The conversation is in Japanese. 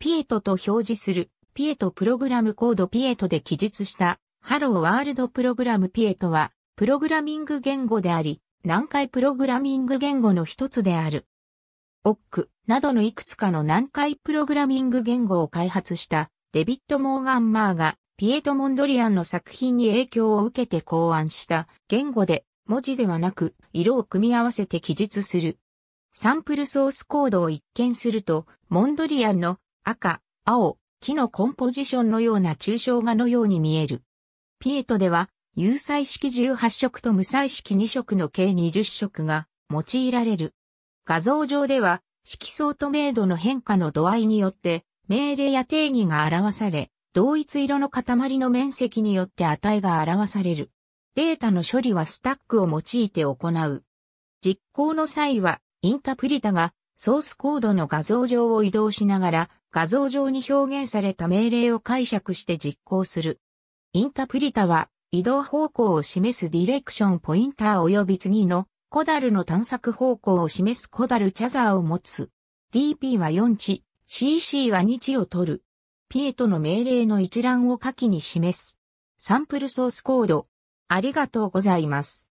ピエトと表示する、ピエトプログラムコードピエトで記述した、ハローワールドプログラムピエトは、プログラミング言語であり、難解プログラミング言語の一つである。オックなどのいくつかの難解プログラミング言語を開発したデビッド・モーガン・マーがピエト・モンドリアンの作品に影響を受けて考案した言語で文字ではなく色を組み合わせて記述する。サンプルソースコードを一見するとモンドリアンの赤、青、木のコンポジションのような抽象画のように見える。ピエトでは、有彩色18色と無彩色2色の計20色が用いられる。画像上では、色相と明度の変化の度合いによって、命令や定義が表され、同一色の塊の面積によって値が表される。データの処理はスタックを用いて行う。実行の際は、インタプリタがソースコードの画像上を移動しながら画像上に表現された命令を解釈して実行する。インタプリタは移動方向を示すディレクションポインター及び次のコダルの探索方向を示すコダルチャザーを持つ。DP は4値、CC は2値を取る。ピエトの命令の一覧を下記に示す。サンプルソースコード。ありがとうございます。